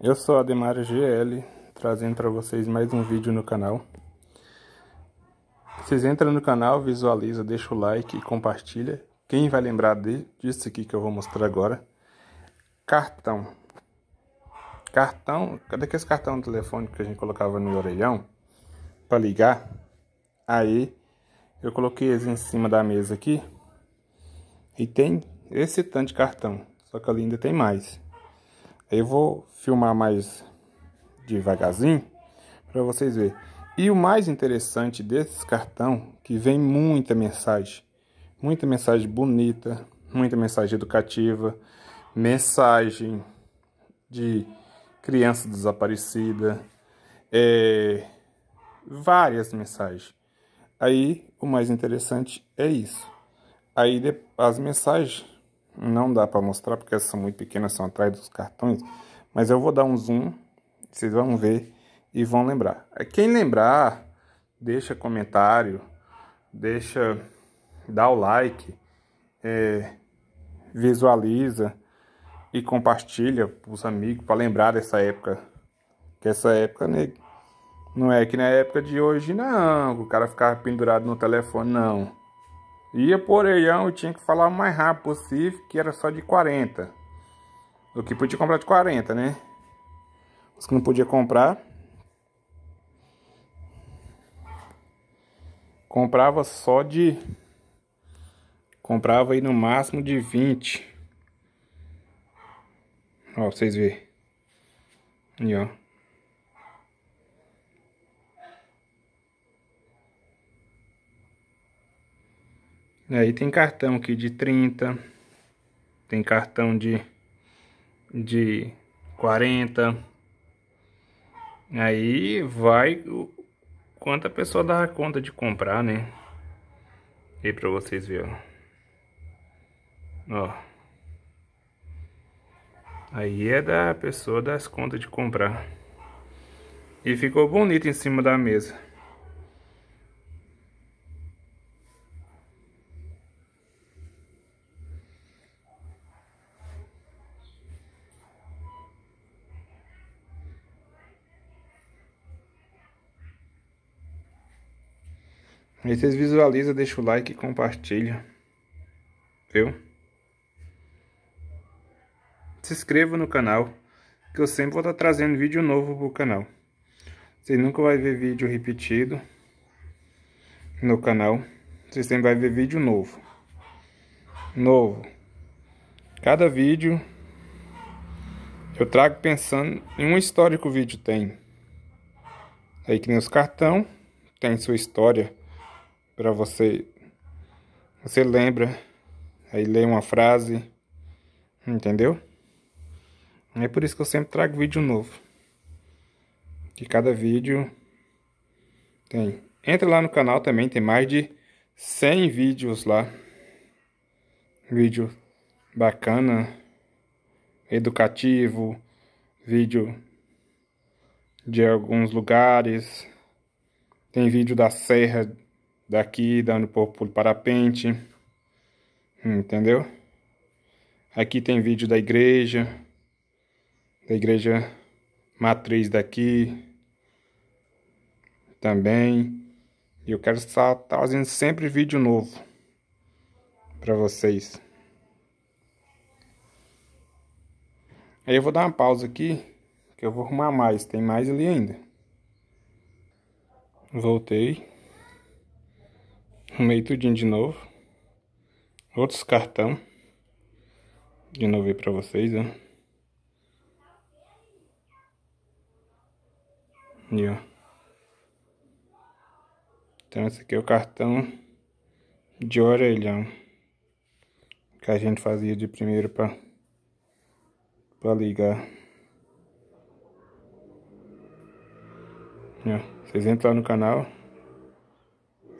Eu sou Ademar GL, trazendo para vocês mais um vídeo no canal. Vocês entram no canal, visualiza, deixa o like e compartilha. Quem vai lembrar de, disso aqui que eu vou mostrar agora? Cartão. Cartão, cadê que esse cartão telefônico que a gente colocava no orelhão para ligar? Aí eu coloquei eles em cima da mesa aqui e tem esse tanto de cartão, só que ali ainda tem mais. Eu vou filmar mais devagarzinho para vocês verem. E o mais interessante desse cartão que vem muita mensagem, muita mensagem bonita, muita mensagem educativa, mensagem de criança desaparecida, é, várias mensagens. Aí o mais interessante é isso. Aí as mensagens não dá para mostrar porque elas são muito pequenas, são atrás dos cartões. Mas eu vou dar um zoom, vocês vão ver e vão lembrar. É, quem lembrar, deixa comentário, deixa, dá o like, é, visualiza e compartilha os amigos para lembrar dessa época. Que essa época né, não é que na época de hoje não, o cara ficava pendurado no telefone, não. Ia pro orelhão e tinha que falar o mais rápido possível, que era só de 40. O que podia comprar de 40, né? Os que não podia comprar. Comprava só de. Comprava aí no máximo de 20. Ó, pra vocês verem. E ó. Aí tem cartão aqui de 30, tem cartão de, de 40. Aí vai o quanto a pessoa dá conta de comprar, né? aí pra vocês verem, ó. Aí é da pessoa das contas de comprar. E ficou bonito em cima da mesa. Aí vocês visualizam, deixa o like e compartilha. Viu? Se inscreva no canal, que eu sempre vou estar tá trazendo vídeo novo pro canal. Você nunca vai ver vídeo repetido no canal. Você sempre vai ver vídeo novo. Novo. Cada vídeo eu trago pensando em uma história que o vídeo tem. Aí que nem os cartão, tem sua história para você. Você lembra, aí lê uma frase, entendeu? É por isso que eu sempre trago vídeo novo. Que cada vídeo tem. Entra lá no canal também, tem mais de 100 vídeos lá. Vídeo bacana, educativo, vídeo de alguns lugares. Tem vídeo da serra Daqui dando um pouco pulo parapente. Entendeu? Aqui tem vídeo da igreja. Da igreja matriz daqui. Também. E eu quero estar trazendo tá sempre vídeo novo. para vocês. Aí eu vou dar uma pausa aqui. Que eu vou arrumar mais. Tem mais ali ainda. Voltei. Arrumei tudinho de novo. Outros cartão. De novo aí pra vocês, ó. E, ó. Então esse aqui é o cartão de orelhão. Que a gente fazia de primeiro pra, pra ligar. E, ó. Vocês entram lá no canal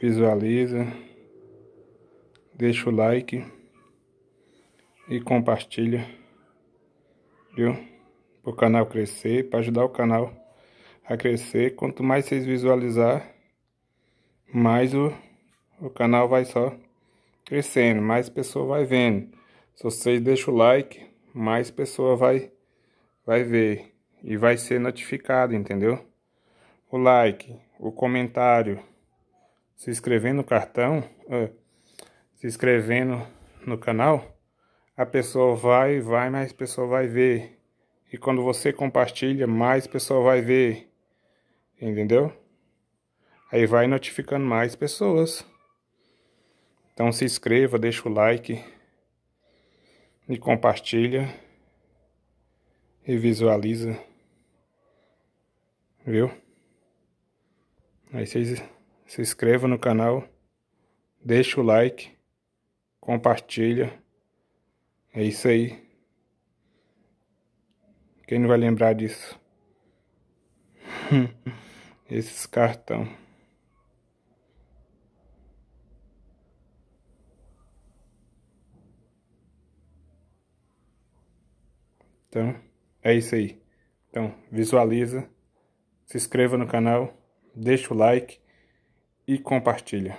visualiza, deixa o like e compartilha, viu? Para o canal crescer, para ajudar o canal a crescer. Quanto mais vocês visualizar, mais o, o canal vai só crescendo, mais pessoa vai vendo. Se vocês deixam o like, mais pessoa vai, vai ver e vai ser notificado, entendeu? O like, o comentário se inscrevendo no cartão, é, se inscrevendo no canal, a pessoa vai, vai, mais pessoa vai ver. E quando você compartilha, mais pessoa vai ver. Entendeu? Aí vai notificando mais pessoas. Então se inscreva, deixa o like e compartilha e visualiza. Viu? Aí vocês se inscreva no canal, deixa o like, compartilha. É isso aí. Quem não vai lembrar disso? Esses cartão. Então, é isso aí. Então, visualiza, se inscreva no canal, deixa o like e compartilha.